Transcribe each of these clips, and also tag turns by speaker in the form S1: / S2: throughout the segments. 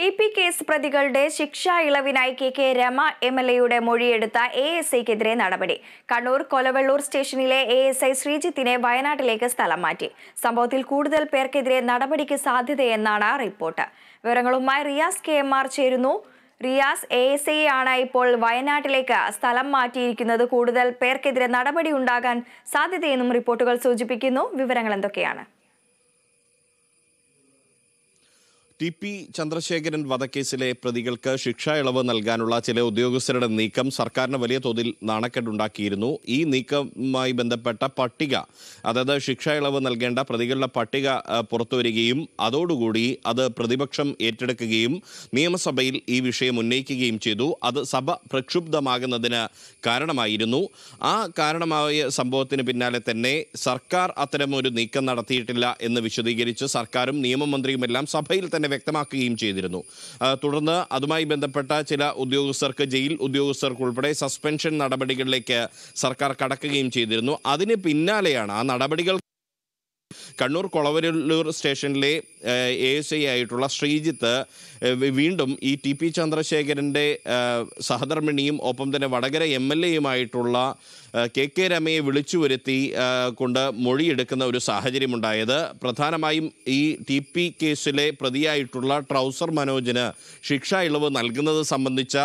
S1: T P case പ്രതികളുടെ ശിക്ഷാ ഇളവിനായി K K Rama M L എയുടെ മൊഴിയെടുത്ത എ എസ് ഐക്കെതിരെ നടപടി കണ്ണൂർ കൊലവെള്ളൂർ സ്റ്റേഷനിലെ എ എസ് ഐ ശ്രീജിത്തിനെ വയനാട്ടിലേക്ക് സ്ഥലം മാറ്റി സംഭവത്തിൽ കൂടുതൽ പേർക്കെതിരെ നടപടിക്ക് സാധ്യതയെന്നാണ് റിപ്പോർട്ട് വിവരങ്ങളുമായി റിയാസ് കെ എം ആർ ചേരുന്നു റിയാസ് എ എസ് ഐ ആണ് ഇപ്പോൾ വയനാട്ടിലേക്ക് സ്ഥലം മാറ്റിയിരിക്കുന്നത് കൂടുതൽ പേർക്കെതിരെ നടപടി ഉണ്ടാകാൻ സാധ്യതയെന്നും റിപ്പോർട്ടുകൾ സൂചിപ്പിക്കുന്നു വിവരങ്ങൾ എന്തൊക്കെയാണ്
S2: ടി പി ചന്ദ്രശേഖരൻ വധക്കേസിലെ പ്രതികൾക്ക് ശിക്ഷ ഇളവ് നൽകാനുള്ള ചില ഉദ്യോഗസ്ഥരുടെ നീക്കം സർക്കാരിന് വലിയ തോതിൽ നാണക്കെട്ടുണ്ടാക്കിയിരുന്നു ഈ നീക്കവുമായി ബന്ധപ്പെട്ട പട്ടിക അതായത് ശിക്ഷ ഇളവ് നൽകേണ്ട പ്രതികളുടെ പട്ടിക പുറത്തുവരികയും അതോടുകൂടി അത് പ്രതിപക്ഷം ഏറ്റെടുക്കുകയും നിയമസഭയിൽ ഈ വിഷയം ഉന്നയിക്കുകയും ചെയ്തു അത് സഭ പ്രക്ഷുബ്ധമാകുന്നതിന് കാരണമായിരുന്നു ആ കാരണമായ സംഭവത്തിന് പിന്നാലെ തന്നെ സർക്കാർ അത്തരമൊരു നീക്കം നടത്തിയിട്ടില്ല എന്ന് വിശദീകരിച്ച് സർക്കാരും നിയമമന്ത്രിയുമെല്ലാം സഭയിൽ തന്നെ തന്നെ വ്യക്തമാക്കുകയും ചെയ്തിരുന്നു തുടർന്ന് അതുമായി ബന്ധപ്പെട്ട ചില ഉദ്യോഗസ്ഥർക്ക് ജയിൽ ഉൾപ്പെടെ സസ്പെൻഷൻ നടപടികളിലേക്ക് സർക്കാർ കടക്കുകയും ചെയ്തിരുന്നു അതിന് പിന്നാലെയാണ് ആ നടപടികൾ കണ്ണൂർ കൊളവരല്ലൂർ സ്റ്റേഷനിലെ എ എസ് ഐ ആയിട്ടുള്ള ശ്രീജിത്ത് വീണ്ടും ഈ ടി പി ചന്ദ്രശേഖരൻ്റെ സഹധർമ്മിണിയും ഒപ്പം തന്നെ വടകര എം എൽ എയുമായിട്ടുള്ള കെ കെ രമയെ വിളിച്ചു വരുത്തി കൊണ്ട് മൊഴിയെടുക്കുന്ന ഒരു സാഹചര്യമുണ്ടായത് പ്രധാനമായും ഈ ടി പി കേസിലെ പ്രതിയായിട്ടുള്ള ട്രൗസർ മനോജിന് ശിക്ഷ ഇളവ് നൽകുന്നത് സംബന്ധിച്ച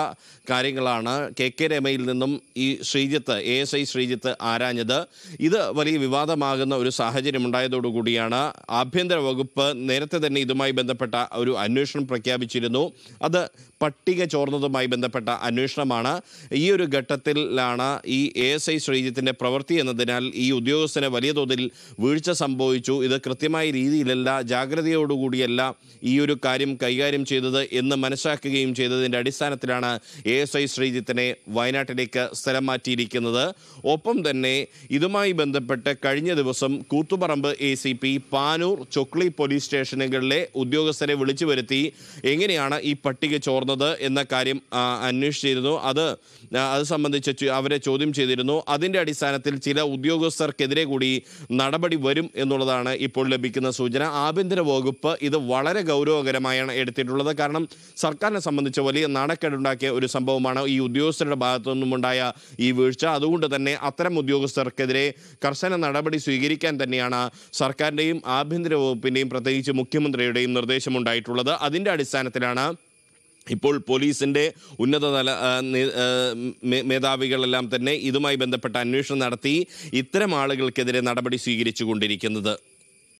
S2: കാര്യങ്ങളാണ് കെ കെ രമയിൽ നിന്നും ഈ Sreejith A S I Sreejith ആരാഞ്ഞത് ഇത് വലിയ വിവാദമാകുന്ന ഒരു സാഹചര്യം ഉണ്ടായതോടുകൂടിയാണ് ആഭ്യന്തര വകുപ്പ് നേരത്തെ തന്നെ ഇതുമായി ബന്ധപ്പെട്ട ഒരു അന്വേഷണം പ്രഖ്യാപിച്ചിരുന്നു അത് പട്ടിക ചോർന്നതുമായി ബന്ധപ്പെട്ട അന്വേഷണമാണ് ഈ ഒരു ഘട്ടത്തിലാണ് ഈ എ എസ് ഐ ശ്രീജിത്തിൻ്റെ പ്രവൃത്തി എന്നതിനാൽ ഈ ഉദ്യോഗസ്ഥന് വലിയ തോതിൽ വീഴ്ച സംഭവിച്ചു ഇത് കൃത്യമായ രീതിയിലല്ല ജാഗ്രതയോടുകൂടിയല്ല ഈ ഒരു കാര്യം കൈകാര്യം ചെയ്തത് എന്ന് മനസ്സിലാക്കുകയും ചെയ്തതിൻ്റെ അടിസ്ഥാനത്തിലാണ് എ എസ് ഐ ശ്രീജിത്തിനെ വയനാട്ടിലേക്ക് സ്ഥലം മാറ്റിയിരിക്കുന്നത് ഒപ്പം തന്നെ ഇതുമായി ബന്ധപ്പെട്ട് കഴിഞ്ഞ ദിവസം Koothuparamba A C P Panoor Chokli police സ്റ്റേഷനുകളിലെ ഉദ്യോഗസ്ഥരെ വിളിച്ചു വരുത്തി എങ്ങനെയാണ് ഈ പട്ടിക ചോർന്നത് എന്ന കാര്യം അന്വേഷിച്ചിരുന്നു അത് അത് സംബന്ധിച്ച് അവരെ ചോദ്യം ചെയ്തിരുന്നു അതിൻ്റെ അടിസ്ഥാനത്തിൽ ചില ഉദ്യോഗസ്ഥർക്കെതിരെ കൂടി നടപടി വരും എന്നുള്ളതാണ് ഇപ്പോൾ ലഭിക്കുന്ന സൂചന ആഭ്യന്തര വകുപ്പ് ഇത് വളരെ ഗൗരവകരമായാണ് എടുത്തിട്ടുള്ളത് കാരണം സർക്കാരിനെ സംബന്ധിച്ച് വലിയ നാണക്കേടുണ്ടാക്കിയ ഒരു സംഭവമാണ് ഈ ഉദ്യോഗസ്ഥരുടെ ഭാഗത്തു നിന്നുമുണ്ടായ ഈ വീഴ്ച അതുകൊണ്ട് തന്നെ അത്തരം ഉദ്യോഗസ്ഥർക്കെതിരെ കർശന നടപടി സ്വീകരിക്കാൻ തന്നെയാണ് സർക്കാരിൻ്റെയും ആഭ്യന്തര വകുപ്പിൻ്റെയും പ്രത്യേകിച്ച് മുഖ്യമന്ത്രിയുടെയും നിർദ്ദേശമുണ്ടായിട്ടുള്ളത് അതിൻ്റെ അടിസ്ഥാനത്തിലാണ് ഇപ്പോൾ പോലീസിൻ്റെ ഉന്നതതല മേധാവികളെല്ലാം തന്നെ ഇതുമായി ബന്ധപ്പെട്ട അന്വേഷണം നടത്തി ഇത്തരം ആളുകൾക്കെതിരെ നടപടി സ്വീകരിച്ചു കൊണ്ടിരിക്കുന്നത്